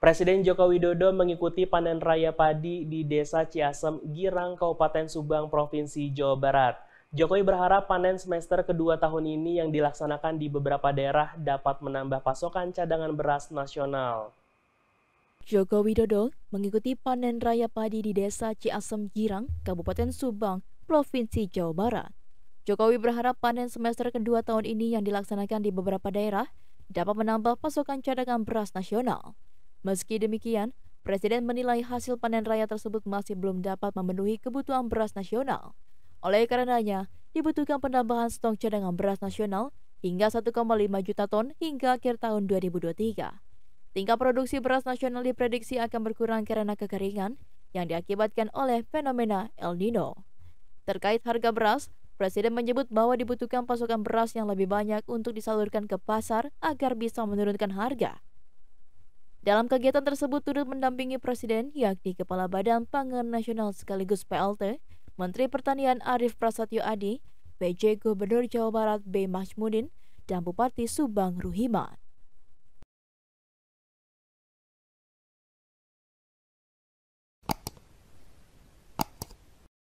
Presiden Joko Widodo mengikuti panen raya padi di Desa Ciasem, Girang, Kabupaten Subang, Provinsi Jawa Barat. Jokowi berharap panen semester kedua tahun ini yang dilaksanakan di beberapa daerah dapat menambah pasokan cadangan beras nasional. Joko Widodo mengikuti panen raya padi di Desa Ciasem, Girang, Kabupaten Subang, Provinsi Jawa Barat. Jokowi berharap panen semester kedua tahun ini yang dilaksanakan di beberapa daerah dapat menambah pasokan cadangan beras nasional. Meski demikian, Presiden menilai hasil panen raya tersebut masih belum dapat memenuhi kebutuhan beras nasional. Oleh karenanya, dibutuhkan penambahan stok cadangan beras nasional hingga 1,5 juta ton hingga akhir tahun 2023. Tingkat produksi beras nasional diprediksi akan berkurang karena kekeringan yang diakibatkan oleh fenomena El Nino. Terkait harga beras, Presiden menyebut bahwa dibutuhkan pasokan beras yang lebih banyak untuk disalurkan ke pasar agar bisa menurunkan harga. Dalam kegiatan tersebut turut mendampingi Presiden, yakni Kepala Badan Pangan Nasional sekaligus PLT, Menteri Pertanian Arief Prasetyo Adi, PJ Gubernur Jawa Barat B. Mahmudin, dan Bupati Subang Ruhiman.